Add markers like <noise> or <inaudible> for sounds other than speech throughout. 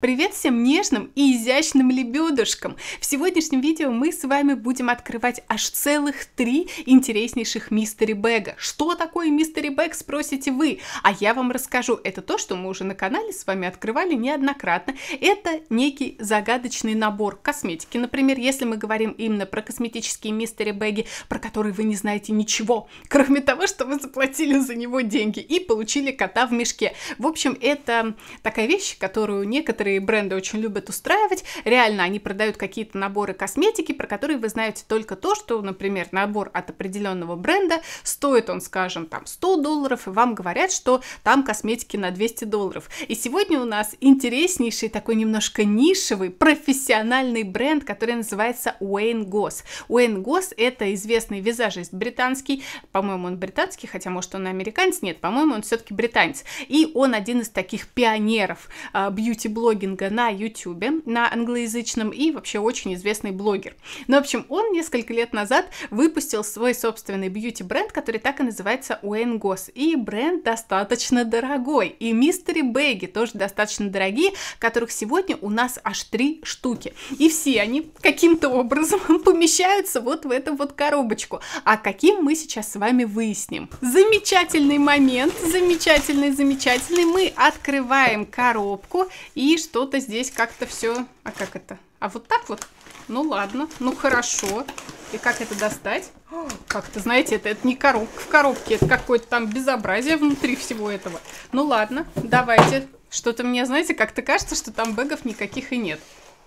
Привет всем нежным и изящным лебедушкам! В сегодняшнем видео мы с вами будем открывать аж целых три интереснейших мистери бэга. Что такое мистери бэг, спросите вы? А я вам расскажу. Это то, что мы уже на канале с вами открывали неоднократно. Это некий загадочный набор косметики. Например, если мы говорим именно про косметические мистери бэги, про которые вы не знаете ничего, кроме того, что вы заплатили за него деньги и получили кота в мешке. В общем, это такая вещь, которую некоторые некоторые бренды очень любят устраивать. Реально, они продают какие-то наборы косметики, про которые вы знаете только то, что, например, набор от определенного бренда стоит он, скажем, там 100 долларов, и вам говорят, что там косметики на 200 долларов. И сегодня у нас интереснейший такой немножко нишевый профессиональный бренд, который называется Уэйн Гос. Уэйн Гос это известный визажист британский, по-моему, он британский, хотя может он американец, нет, по-моему, он все-таки британец. И он один из таких пионеров а, бьюти-блогеров блогинга на YouTube, на англоязычном и вообще очень известный блогер. Ну, в общем, он несколько лет назад выпустил свой собственный бьюти-бренд, который так и называется Уэйн Гос. И бренд достаточно дорогой. И мистери бэги тоже достаточно дорогие, которых сегодня у нас аж три штуки. И все они каким-то образом <laughs> помещаются вот в эту вот коробочку. А каким мы сейчас с вами выясним. Замечательный момент, замечательный, замечательный. Мы открываем коробку и что-то здесь как-то все... А как это? А вот так вот? Ну ладно, ну хорошо. И как это достать? <gasps> Как-то, знаете, это, это не коробка в коробке, это какое-то там безобразие внутри всего этого. Ну ладно, давайте. Что-то мне, знаете, как-то кажется, что там бэгов никаких и нет.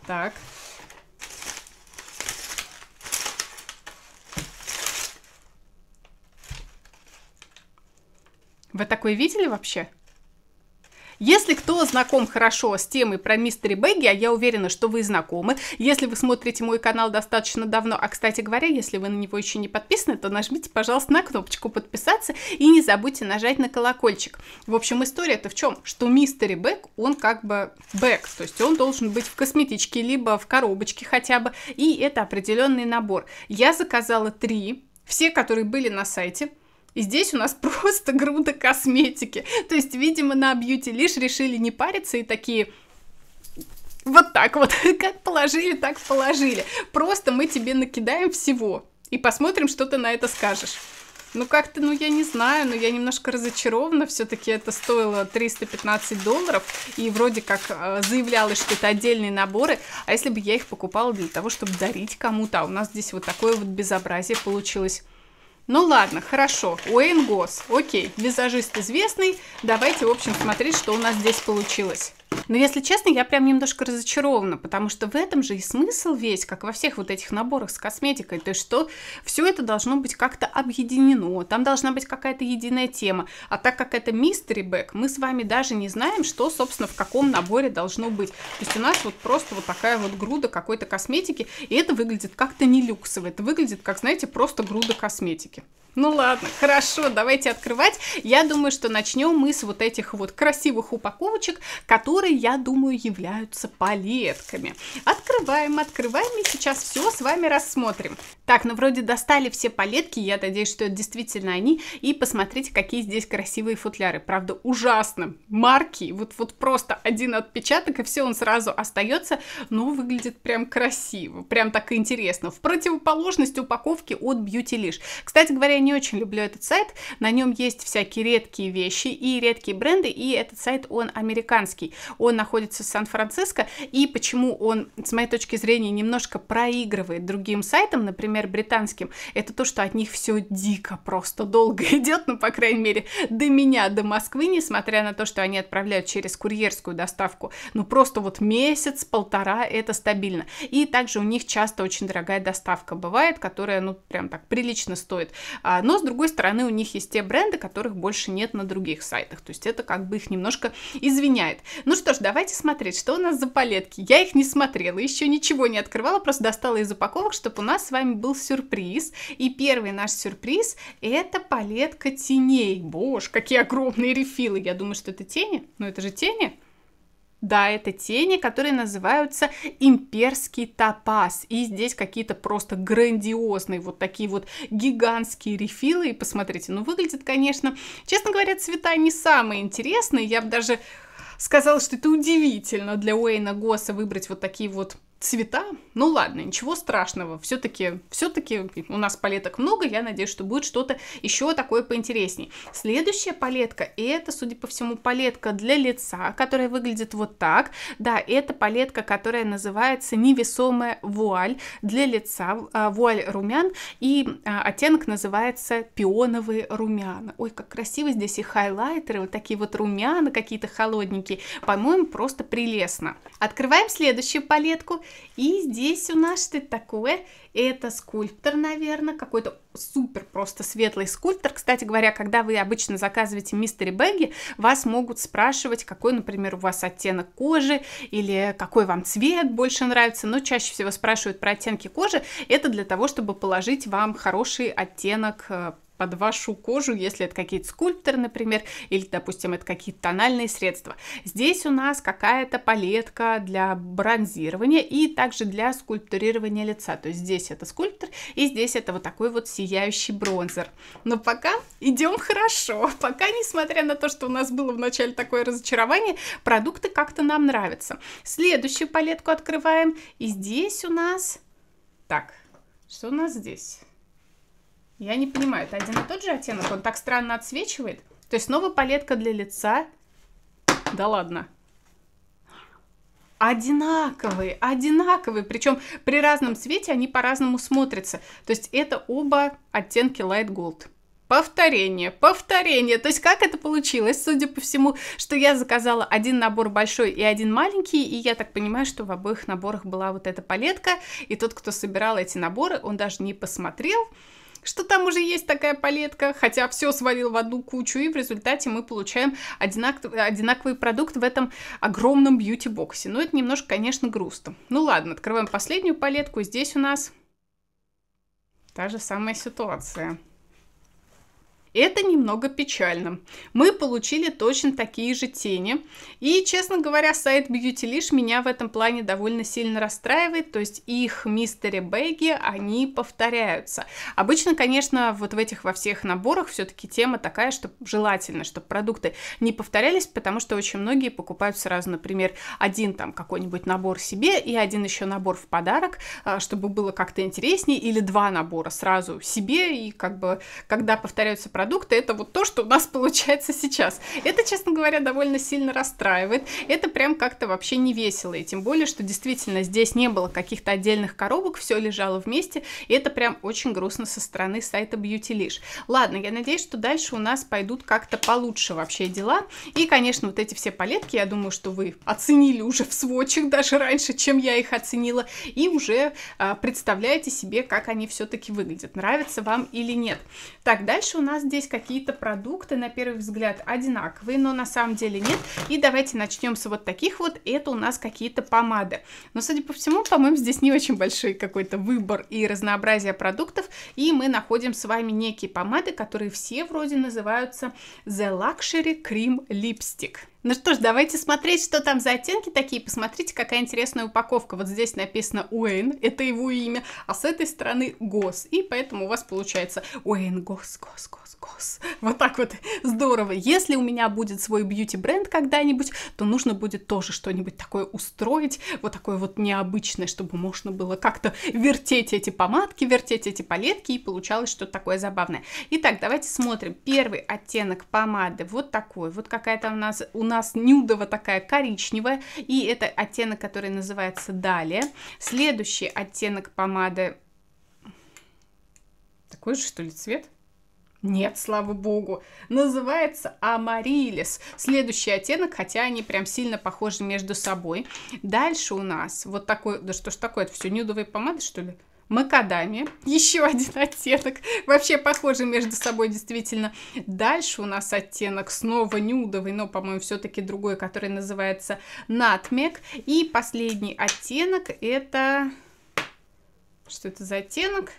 Так. Вы такое видели вообще? Если кто знаком хорошо с темой про мистери Бэгги, а я уверена, что вы знакомы, если вы смотрите мой канал достаточно давно, а, кстати говоря, если вы на него еще не подписаны, то нажмите, пожалуйста, на кнопочку подписаться и не забудьте нажать на колокольчик. В общем, история-то в чем? Что мистери бэк, он как бы бэк, то есть он должен быть в косметичке, либо в коробочке хотя бы, и это определенный набор. Я заказала три, все, которые были на сайте, и здесь у нас <laughs> просто груда косметики. То есть, видимо, на бьюти лишь решили не париться и такие, вот так вот, <laughs> как положили, так положили. Просто мы тебе накидаем всего и посмотрим, что ты на это скажешь. Ну как-то, ну я не знаю, но я немножко разочарована, все-таки это стоило 315 долларов, и вроде как э, заявлялось, что это отдельные наборы, а если бы я их покупала для того, чтобы дарить кому-то, а у нас здесь вот такое вот безобразие получилось. Ну ладно, хорошо, Уэйн Гос, окей, визажист известный, давайте, в общем, смотреть, что у нас здесь получилось. Но если честно, я прям немножко разочарована, потому что в этом же и смысл весь, как во всех вот этих наборах с косметикой, то есть что все это должно быть как-то объединено, там должна быть какая-то единая тема. А так как это мистери бэк, мы с вами даже не знаем, что, собственно, в каком наборе должно быть. То есть у нас вот просто вот такая вот груда какой-то косметики, и это выглядит как-то не люксово, это выглядит как, знаете, просто груда косметики. Ну ладно, хорошо, давайте открывать. Я думаю, что начнем мы с вот этих вот красивых упаковочек, которые которые, я думаю, являются палетками. Открываем, открываем и сейчас все с вами рассмотрим. Так, ну вроде достали все палетки, я надеюсь, что это действительно они. И посмотрите, какие здесь красивые футляры. Правда, ужасно. Марки, вот, вот просто один отпечаток, и все, он сразу остается, но выглядит прям красиво, прям так интересно. В противоположность упаковки от Beautylish. Кстати говоря, я не очень люблю этот сайт, на нем есть всякие редкие вещи и редкие бренды, и этот сайт, он американский он находится в Сан-Франциско, и почему он, с моей точки зрения, немножко проигрывает другим сайтам, например, британским, это то, что от них все дико просто долго <laughs> идет, ну, по крайней мере, до меня, до Москвы, несмотря на то, что они отправляют через курьерскую доставку, ну, просто вот месяц-полтора это стабильно. И также у них часто очень дорогая доставка бывает, которая, ну, прям так прилично стоит. А, но, с другой стороны, у них есть те бренды, которых больше нет на других сайтах. То есть это как бы их немножко извиняет. Ну что ж, давайте смотреть, что у нас за палетки. Я их не смотрела, еще ничего не открывала, просто достала из упаковок, чтобы у нас с вами был сюрприз. И первый наш сюрприз – это палетка теней. Боже, какие огромные рефилы. Я думаю, что это тени. но ну, это же тени. Да, это тени, которые называются имперский топаз. И здесь какие-то просто грандиозные, вот такие вот гигантские рефилы. И посмотрите, ну выглядит, конечно, честно говоря, цвета не самые интересные. Я бы даже сказал, что это удивительно для Уэйна Госса выбрать вот такие вот цвета, ну ладно, ничего страшного, все-таки все-таки у нас палеток много, я надеюсь, что будет что-то еще такое поинтересней. Следующая палетка, и это, судя по всему, палетка для лица, которая выглядит вот так, да, это палетка, которая называется невесомая вуаль для лица, а, вуаль румян, и а, оттенок называется пионовые румяна. Ой, как красиво здесь и хайлайтеры, вот такие вот румяна, какие-то холодненькие, по-моему, просто прелестно. Открываем следующую палетку, и здесь у нас что-то такое. Это скульптор, наверное, какой-то супер просто светлый скульптор. Кстати говоря, когда вы обычно заказываете мистери бэги, вас могут спрашивать, какой, например, у вас оттенок кожи или какой вам цвет больше нравится. Но чаще всего спрашивают про оттенки кожи. Это для того, чтобы положить вам хороший оттенок э, под вашу кожу, если это какие-то скульпторы, например, или, допустим, это какие-то тональные средства. Здесь у нас какая-то палетка для бронзирования и также для скульптурирования лица. То есть здесь это скульптор, и здесь это вот такой вот сияющий бронзер. Но пока идем хорошо. Пока, несмотря на то, что у нас было вначале такое разочарование, продукты как-то нам нравятся. Следующую палетку открываем, и здесь у нас... Так, что у нас здесь? Я не понимаю, это один и тот же оттенок, он так странно отсвечивает. То есть снова палетка для лица. Да ладно. Одинаковые, одинаковые, причем при разном цвете они по-разному смотрятся. То есть это оба оттенки Light Gold. Повторение, повторение. То есть как это получилось? Судя по всему, что я заказала один набор большой и один маленький, и я так понимаю, что в обоих наборах была вот эта палетка, и тот, кто собирал эти наборы, он даже не посмотрел, что там уже есть такая палетка, хотя все свалил в одну кучу, и в результате мы получаем одинаков, одинаковый продукт в этом огромном бьюти-боксе. Но ну, это немножко, конечно, грустно. Ну ладно, открываем последнюю палетку. Здесь у нас та же самая ситуация. Это немного печально. Мы получили точно такие же тени. И, честно говоря, сайт Beautylish меня в этом плане довольно сильно расстраивает. То есть их мистери бэги, они повторяются. Обычно, конечно, вот в этих во всех наборах все-таки тема такая, что желательно, чтобы продукты не повторялись, потому что очень многие покупают сразу, например, один там какой-нибудь набор себе и один еще набор в подарок, а, чтобы было как-то интереснее, или два набора сразу себе, и как бы когда повторяются продукты, продукты, это вот то, что у нас <laughs> получается сейчас. Это, честно говоря, довольно сильно расстраивает. Это прям как-то вообще не весело. И тем более, что действительно здесь не было каких-то отдельных коробок, все лежало вместе. И это прям очень грустно со стороны сайта Beautylish. Ладно, я надеюсь, что дальше у нас пойдут как-то получше вообще дела. И, конечно, вот эти все палетки, я думаю, что вы оценили уже в сводчик даже раньше, чем я их оценила. И уже а, представляете себе, как они все-таки выглядят. Нравится вам или нет. Так, дальше у нас здесь какие-то продукты, на первый взгляд, одинаковые, но на самом деле нет. И давайте начнем с вот таких вот. Это у нас какие-то помады. Но, судя по всему, по-моему, здесь не очень большой какой-то выбор и разнообразие продуктов. И мы находим с вами некие помады, которые все вроде называются The Luxury Cream Lipstick. Ну что ж, давайте смотреть, что там за оттенки такие. Посмотрите, какая интересная упаковка. Вот здесь написано Уэйн, это его имя, а с этой стороны Гос. И поэтому у вас получается Уэйн Гос, Гос, Гос, Гос. Вот так вот здорово. Если у меня будет свой бьюти-бренд когда-нибудь, то нужно будет тоже что-нибудь такое устроить, вот такое вот необычное, чтобы можно было как-то вертеть эти помадки, вертеть эти палетки, и получалось что-то такое забавное. Итак, давайте смотрим. Первый оттенок помады вот такой. Вот какая-то у нас нас нюдово такая коричневая, и это оттенок, который называется «Далее». Следующий оттенок помады... Такой же, что ли, цвет? Нет, слава богу. Называется Амарилис. Следующий оттенок, хотя они прям сильно похожи между собой. Дальше у нас вот такой... Да что ж такое? Это все нюдовые помады, что ли? Макадами. <laughs> Еще один оттенок. Вообще похожи между собой действительно. Дальше у нас оттенок снова нюдовый, но, по-моему, все-таки другой, который называется Натмек. И последний оттенок это... Что это за оттенок?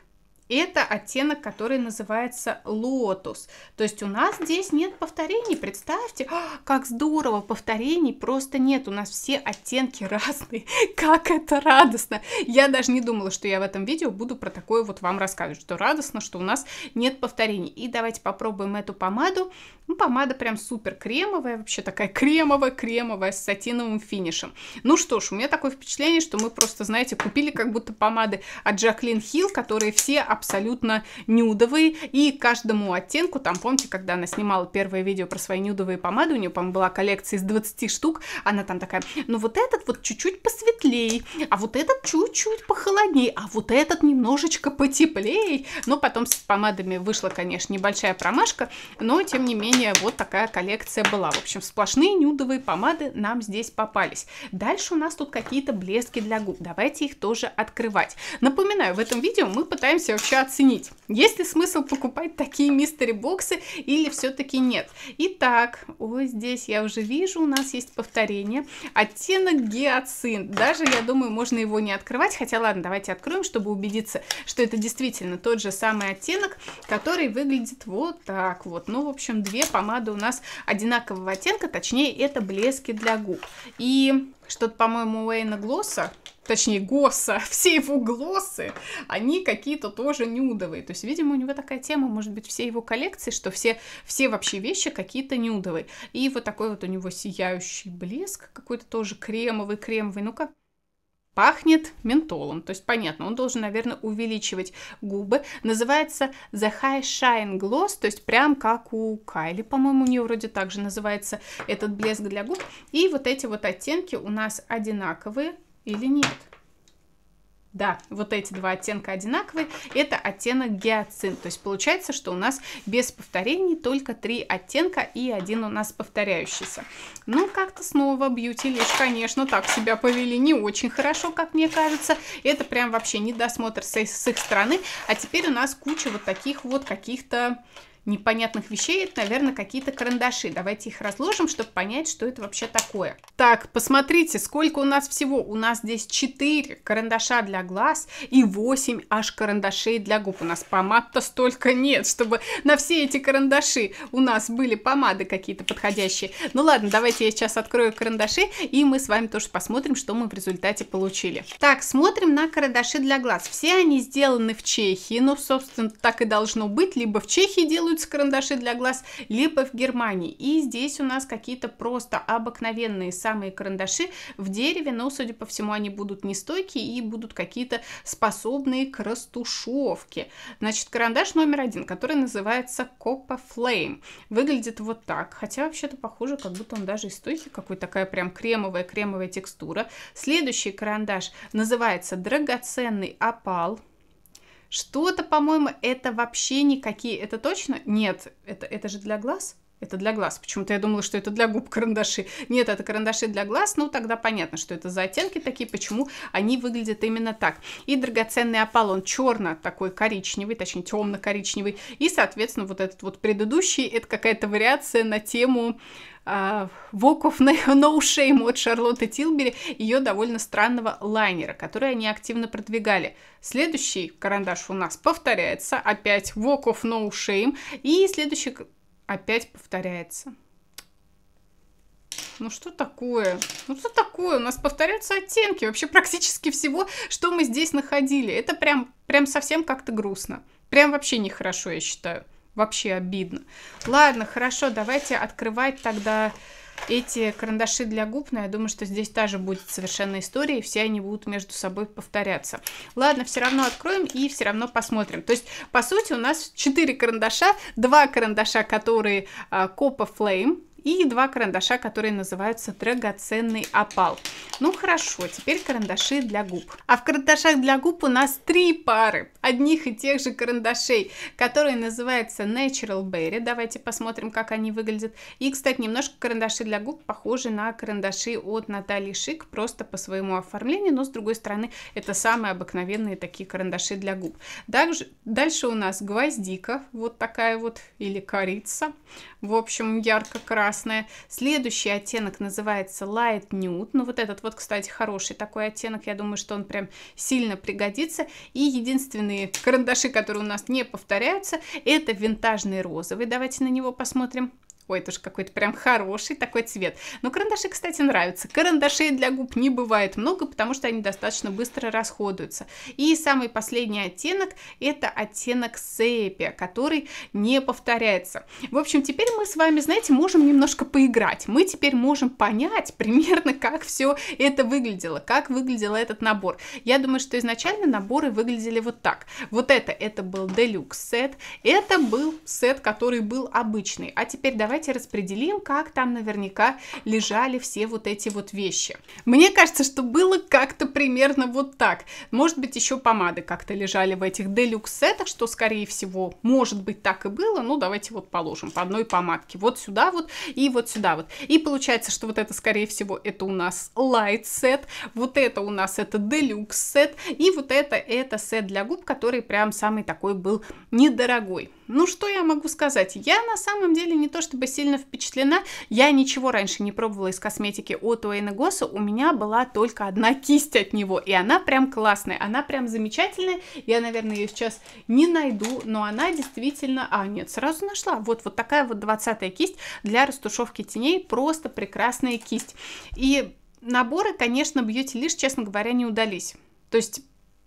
Это оттенок, который называется лотус. То есть у нас здесь нет повторений. Представьте, а, как здорово, повторений просто нет. У нас все оттенки <laughs> разные. Как это радостно. Я даже не думала, что я в этом видео буду про такое вот вам рассказывать, что радостно, что у нас нет повторений. И давайте попробуем эту помаду. Ну, помада прям супер кремовая, вообще такая кремовая-кремовая с сатиновым финишем. Ну что ж, у меня такое впечатление, что мы просто, знаете, купили как будто помады от Джаклин Хилл, которые все абсолютно нюдовый, и каждому оттенку, там, помните, когда она снимала первое видео про свои нюдовые помады, у нее, по-моему, была коллекция из 20 штук, она там такая, ну вот этот вот чуть-чуть посветлее, а вот этот чуть-чуть похолоднее, а вот этот немножечко потеплее, но потом с помадами вышла, конечно, небольшая промашка, но, тем не менее, вот такая коллекция была, в общем, сплошные нюдовые помады нам здесь попались. Дальше у нас тут какие-то блески для губ, давайте их тоже открывать. Напоминаю, в этом видео мы пытаемся вообще оценить, есть ли смысл покупать такие мистери-боксы или все-таки нет. Итак, ой, здесь я уже вижу, у нас есть повторение. Оттенок гиацинт. Даже, я думаю, можно его не открывать, хотя ладно, давайте откроем, чтобы убедиться, что это действительно тот же самый оттенок, который выглядит вот так вот. Ну, в общем, две помады у нас одинакового оттенка, точнее, это блески для губ. И что-то, по-моему, у Эйна Глосса, точнее Госса, <laughs> все его глоссы, они какие-то тоже нюдовые. То есть, видимо, у него такая тема, может быть, все его коллекции, что все, все вообще вещи какие-то нюдовые. И вот такой вот у него сияющий блеск какой-то тоже кремовый, кремовый, ну ка пахнет ментолом. То есть, понятно, он должен, наверное, увеличивать губы. Называется The High Shine Gloss, то есть прям как у Кайли, по-моему, у нее вроде также называется этот блеск для губ. И вот эти вот оттенки у нас одинаковые или нет. Да, вот эти два оттенка одинаковые. Это оттенок гиацинт. То есть получается, что у нас без повторений только три оттенка и один у нас повторяющийся. Ну, как-то снова бьюти лишь, конечно, так себя повели не очень хорошо, как мне кажется. Это прям вообще недосмотр с, с их стороны. А теперь у нас куча вот таких вот каких-то непонятных вещей, это, наверное, какие-то карандаши. Давайте их разложим, чтобы понять, что это вообще такое. Так, посмотрите, сколько у нас всего. У нас здесь 4 карандаша для глаз и 8 аж карандашей для губ. У нас помад-то столько нет, чтобы на все эти карандаши у нас были помады какие-то подходящие. Ну ладно, давайте я сейчас открою карандаши, и мы с вами тоже посмотрим, что мы в результате получили. Так, смотрим на карандаши для глаз. Все они сделаны в Чехии, ну, собственно, так и должно быть. Либо в Чехии делают рисуются карандаши для глаз, либо в Германии. И здесь у нас какие-то просто обыкновенные самые карандаши в дереве, но, судя по всему, они будут нестойкие и будут какие-то способные к растушевке. Значит, карандаш номер один, который называется Coppa Flame. Выглядит вот так, хотя вообще-то похоже, как будто он даже и стойкий, какой такая прям кремовая-кремовая текстура. Следующий карандаш называется Драгоценный опал. Что-то, по-моему, это вообще никакие... Это точно? Нет, это, это же для глаз. Это для глаз. Почему-то я думала, что это для губ карандаши. Нет, это карандаши для глаз. Ну, тогда понятно, что это за оттенки такие, почему они выглядят именно так. И драгоценный опал, он черно такой коричневый, точнее темно-коричневый. И, соответственно, вот этот вот предыдущий, это какая-то вариация на тему а, Walk of No Shame от Шарлотты Тилбери, ее довольно странного лайнера, который они активно продвигали. Следующий карандаш у нас повторяется, опять Walk of No Shame, и следующий опять повторяется. Ну что такое? Ну что такое? У нас повторяются оттенки вообще практически всего, что мы здесь находили. Это прям, прям совсем как-то грустно. Прям вообще нехорошо, я считаю. Вообще обидно. Ладно, хорошо, давайте открывать тогда эти карандаши для губ, но я думаю, что здесь та же будет совершенно история, и все они будут между собой повторяться. Ладно, все равно откроем и все равно посмотрим. То есть, по сути, у нас 4 карандаша, 2 карандаша, которые Копа Flame, и два карандаша, которые называются драгоценный опал. Ну хорошо, теперь карандаши для губ. А в карандашах для губ у нас три пары одних и тех же карандашей, которые называются Natural Berry. Давайте посмотрим, как они выглядят. И, кстати, немножко карандаши для губ похожи на карандаши от Натальи Шик, просто по своему оформлению, но с другой стороны, это самые обыкновенные такие карандаши для губ. Также, дальше у нас гвоздика, вот такая вот, или корица, в общем, ярко-красная прекрасная. Следующий оттенок называется Light Nude. Ну, вот этот вот, кстати, хороший такой оттенок. Я думаю, что он прям сильно пригодится. И единственные карандаши, которые у нас не повторяются, это винтажный розовый. Давайте на него посмотрим. Ой, это же какой-то прям хороший такой цвет. Но карандаши, кстати, нравятся. Карандашей для губ не бывает много, потому что они достаточно быстро расходуются. И самый последний оттенок – это оттенок сепия, который не повторяется. В общем, теперь мы с вами, знаете, можем немножко поиграть. Мы теперь можем понять примерно, как все это выглядело, как выглядел этот набор. Я думаю, что изначально наборы выглядели вот так. Вот это, это был deluxe сет, это был сет, который был обычный. А теперь давайте давайте распределим, как там наверняка лежали все вот эти вот вещи. Мне кажется, что было как-то примерно вот так. Может быть, еще помады как-то лежали в этих делюкс-сетах, что, скорее всего, может быть, так и было. Ну, давайте вот положим по одной помадке. Вот сюда вот и вот сюда вот. И получается, что вот это, скорее всего, это у нас лайт-сет, вот это у нас это делюкс-сет, и вот это, это сет для губ, который прям самый такой был недорогой. Ну, что я могу сказать? Я на самом деле не то чтобы сильно впечатлена. Я ничего раньше не пробовала из косметики от Уэйна Госса. У меня была только одна <laughs> кисть от него. И она прям классная, она прям замечательная. Я, наверное, ее сейчас не найду, но она действительно... А, нет, сразу нашла. Вот, вот такая вот 20-я кисть для растушевки теней. Просто прекрасная кисть. И наборы, конечно, бьюти лишь, честно говоря, не удались. То есть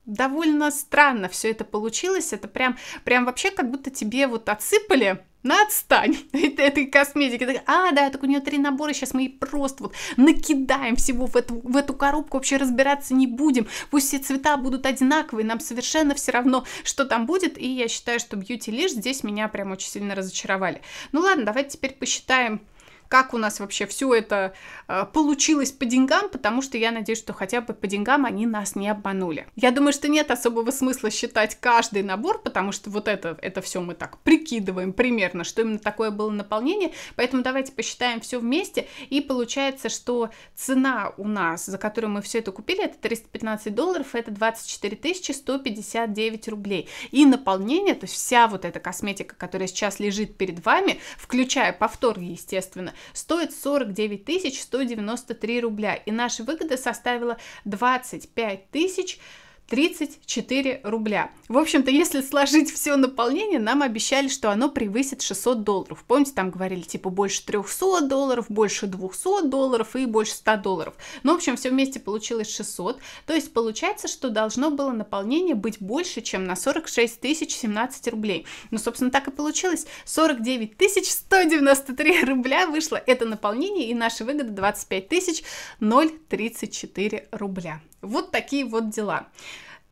довольно странно все это получилось. Это прям, прям вообще как будто тебе вот отсыпали на ну, отстань <laughs> этой косметики. А, да, так у нее три набора, сейчас мы ей просто вот накидаем всего в эту, в эту коробку, вообще разбираться не будем. Пусть все цвета будут одинаковые, нам совершенно все равно, что там будет. И я считаю, что Beauty Лишь здесь меня прям очень сильно разочаровали. Ну ладно, давайте теперь посчитаем как у нас вообще все это э, получилось по деньгам, потому что я надеюсь, что хотя бы по деньгам они нас не обманули. Я думаю, что нет особого смысла считать каждый набор, потому что вот это, это все мы так прикидываем примерно, что именно такое было наполнение, поэтому давайте посчитаем все вместе, и получается, что цена у нас, за которую мы все это купили, это 315 долларов, это 24 159 рублей. И наполнение, то есть вся вот эта косметика, которая сейчас лежит перед вами, включая повтор, естественно, стоит 49 193 рубля, и наша выгода составила 25 тысяч 34 рубля. В общем-то, если сложить все наполнение, нам обещали, что оно превысит 600 долларов. Помните, там говорили, типа, больше 300 долларов, больше 200 долларов и больше 100 долларов. Ну, в общем, все вместе получилось 600. То есть, получается, что должно было наполнение быть больше, чем на 46 тысяч 17 рублей. Ну, собственно, так и получилось. 49 тысяч 193 рубля вышло это наполнение, и наша выгода 25 тысяч 034 рубля. Вот такие вот дела.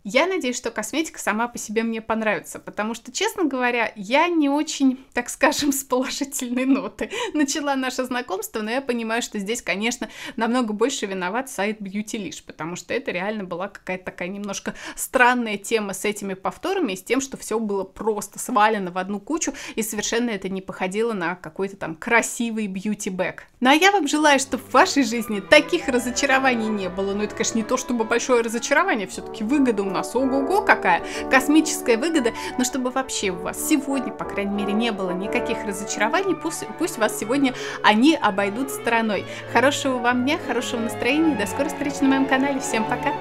Я надеюсь, что косметика сама по себе мне понравится, потому что, честно говоря, я не очень, так скажем, <laughs> с положительной ноты начала наше знакомство, но я понимаю, что здесь, конечно, намного больше виноват сайт Beauty Lish, потому что это реально была какая-то такая немножко странная тема с этими повторами и с тем, что все было просто свалено в одну кучу, и совершенно это не походило на какой-то там красивый beauty бэк Ну а я вам желаю, чтобы в вашей жизни таких разочарований не было. но ну, это, конечно, не то чтобы большое разочарование, все-таки выгоду нас ого-го какая космическая выгода, но чтобы вообще у вас сегодня, по крайней мере, не было никаких разочарований, пусть, пусть вас сегодня они обойдут стороной. Хорошего вам дня, хорошего настроения, до скорой встречи на моем канале, всем пока!